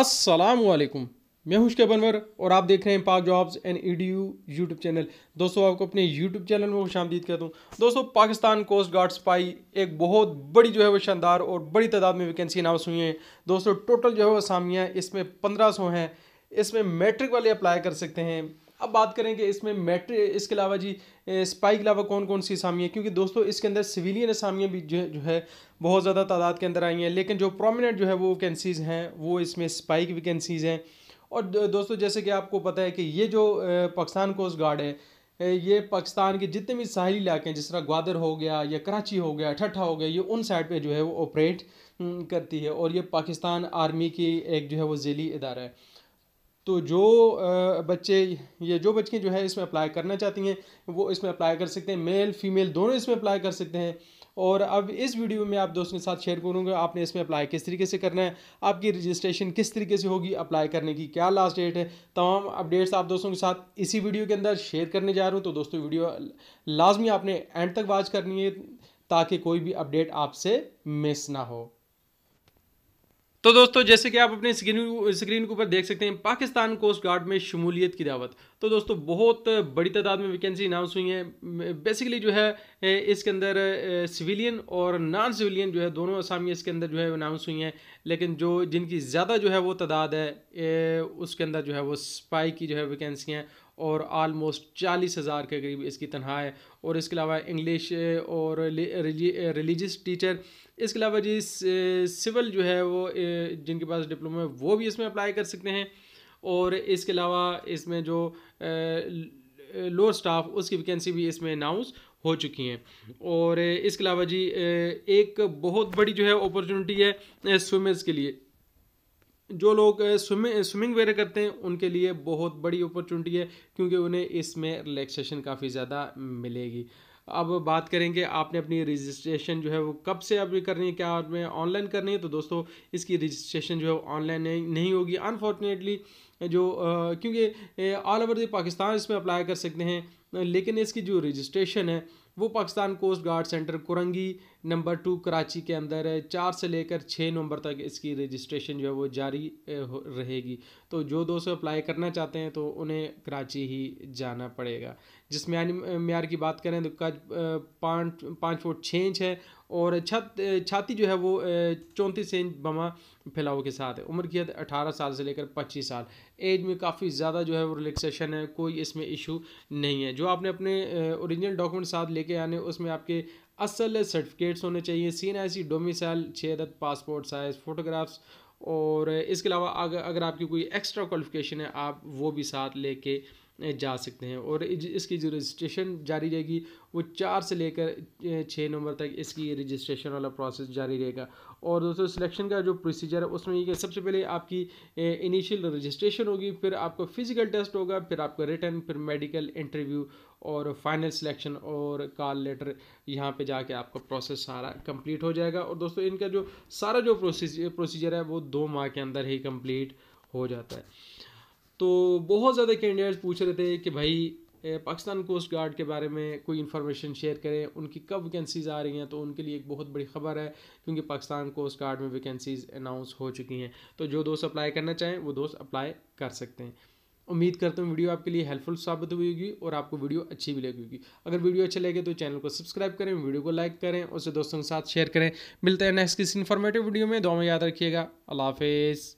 वालेकुम मैं हूं बनवर और आप देख रहे हैं Pak jobs and E D U YouTube channel दोस्तों आपको अपने यूट्यूब चैनल में खुश आमदीद कहता हूं दोस्तों पाकिस्तान कोस्ट गार्ड स्पाई एक बहुत बड़ी जो है वो शानदार और बड़ी तादाद में वैकेंसी अनाउंस हुई हैं दोस्तों टोटल जो है वो असामियाँ इसमें पंद्रह सौ हैं इसमें मैट्रिक वाले अप्लाई कर सकते हैं अब बात करेंगे इसमें मेट्रे इसके अलावा जी स्पाई के अलावा कौन कौन सी असामियाँ क्योंकि दोस्तों इसके अंदर सिविलियन असामियाँ भी जो है बहुत ज़्यादा तादाद के अंदर आई हैं लेकिन जो प्रोमिनेंट जो है वो वैकेंसीज़ हैं वो इसमें स्पाई की वैकेंसीज़ हैं और दोस्तों जैसे कि आपको पता है कि ये जो पाकिस्तान कोस्ट गार्ड है ये पाकिस्तान के जितने भी साहली इलाके हैं जिस तरह ग्वादर हो गया या कराची हो गया ठट्ठा हो गया ये उन साइड पे जो है वो ऑपरेट हम्म, करती है और ये पाकिस्तान आर्मी की एक जो है वो झेली इदारा है तो जो बच्चे ये जो बच्चे जो है इसमें अप्लाई करना चाहती हैं वो इसमें अप्लाई कर सकते हैं मेल फीमेल दोनों इसमें अप्लाई कर सकते हैं और अब इस वीडियो में आप दोस्तों के साथ शेयर करूँगा आपने इसमें अप्लाई किस तरीके से करना है आपकी रजिस्ट्रेशन किस तरीके से होगी अप्लाई करने की क्या लास्ट डेट है तमाम अपडेट्स आप दोस्तों के साथ इसी वीडियो के अंदर शेयर करने जा रहा हूँ तो दोस्तों वीडियो लाजमी आपने एंड तक वॉच करनी है ताकि कोई भी अपडेट आपसे मिस ना हो तो दोस्तों जैसे कि आप अपने स्क्रीन स्क्रीन के ऊपर देख सकते हैं पाकिस्तान कोस्ट गार्ड में शमूलियत की दावत तो दोस्तों बहुत बड़ी तादाद में वैकेंसी अनाउंस हुई है बेसिकली जो है इसके अंदर सिविलियन और नॉन सिविलियन जो है दोनों असामियाँ इसके अंदर जो है अनाउंस हुई हैं लेकिन जो जिनकी ज़्यादा जो है वो तादाद है उसके अंदर जो है वो स्पाई की जो है वैकेंसी हैं और आलमोस्ट चालीस हज़ार के करीब इसकी तनख्वाह है और इसके अलावा इंग्लिश और रिलीजस टीचर इसके अलावा जी सिविल जो है वो जिनके पास डिप्लोमा है वो भी इसमें अप्लाई कर सकते हैं और इसके अलावा इसमें जो लोअर स्टाफ उसकी वैकेंसी भी इसमें अनाउंस हो चुकी हैं और इसके अलावा जी एक बहुत बड़ी जो है अपॉर्चुनिटी है स्विमर्स के लिए जो लोग स्विमिंग स्विमिंग वगैरह करते हैं उनके लिए बहुत बड़ी अपॉर्चुनिटी है क्योंकि उन्हें इसमें रिलैक्सेशन काफ़ी ज़्यादा मिलेगी अब बात करेंगे आपने अपनी रजिस्ट्रेशन जो है वो कब से अभी करनी है क्या आपने ऑनलाइन करनी है तो दोस्तों इसकी रजिस्ट्रेशन जो है ऑनलाइन नहीं, होगी अनफॉर्चुनेटली जो क्योंकि ऑल ओवर द पाकिस्तान इसमें अप्लाई कर सकते हैं लेकिन इसकी जो रजिस्ट्रेशन है वो Pakistan coast guard centre Korangi number two Karachi के अंदर चार से लेकर छः नवंबर तक इसकी रजिस्ट्रेशन जो है वो जारी रहेगी तो जो दोस्त अप्लाई करना चाहते हैं तो उन्हें कराची ही जाना पड़ेगा जिस मैार की बात करें तो कद पाँच पाँच फुट छः इंच है और छत छाती जो है वो चौंतीस इंच बमा फैलाव के साथ है उम्र की हद अठारह साल से लेकर पच्चीस साल एज में काफ़ी ज़्यादा जो है वो रिलेक्सेशन है कोई इसमें इशू नहीं है जो आपने अपने ओरिजिनल डॉक्यूमेंट साथ लेके आने उसमें आपके असल सर्टिफिकेट्स होने चाहिए सीन सी डोमिसाइल छेदत पासपोर्ट साइज़ फ़ोटोग्राफ्स और इसके अलावा अगर अगर आपकी कोई एक्स्ट्रा क्वालिफिकेशन है आप वो भी साथ लेके जा सकते हैं और इसकी जो रजिस्ट्रेशन जारी रहेगी वो चार से लेकर छः नंबर तक इसकी रजिस्ट्रेशन वाला प्रोसेस जारी रहेगा और दोस्तों सिलेक्शन का जो प्रोसीजर है उसमें ये सबसे पहले आपकी इनिशियल रजिस्ट्रेशन होगी फिर आपका फिज़िकल टेस्ट होगा फिर आपका रिटर्न फिर मेडिकल इंटरव्यू और फाइनल सिलेक्शन और कॉल लेटर यहाँ पे जाके आपका प्रोसेस सारा कंप्लीट हो जाएगा और दोस्तों इनका जो सारा जो प्रोसीजर है वो दो माह के अंदर ही कंप्लीट हो जाता है तो बहुत ज़्यादा कैंडिडेट्स पूछ रहे थे कि भाई पाकिस्तान कोस्ट गार्ड के बारे में कोई इन्फॉर्मेशन शेयर करें उनकी कब वैकेंसीज़ आ रही हैं तो उनके लिए एक बहुत बड़ी खबर है क्योंकि पाकिस्तान कोस्ट गार्ड में वैकेंसीज़ अनाउंस हो चुकी हैं तो जो दोस्त अप्लाई करना चाहें वो दोस्त अप्लाई कर सकते हैं उम्मीद करता हूँ वीडियो आपके लिए हेल्पफुल साबित हुई होगी और आपको वीडियो अच्छी भी लगी होगी अगर वीडियो अच्छी लगे तो चैनल को सब्सक्राइब करें वीडियो को लाइक करें उसे दोस्तों के साथ शेयर करें मिलते हैं नेक्स्ट किसी इन्फॉर्मेटिव वीडियो में दो में याद रखिएगा अल्लाह हाफिज़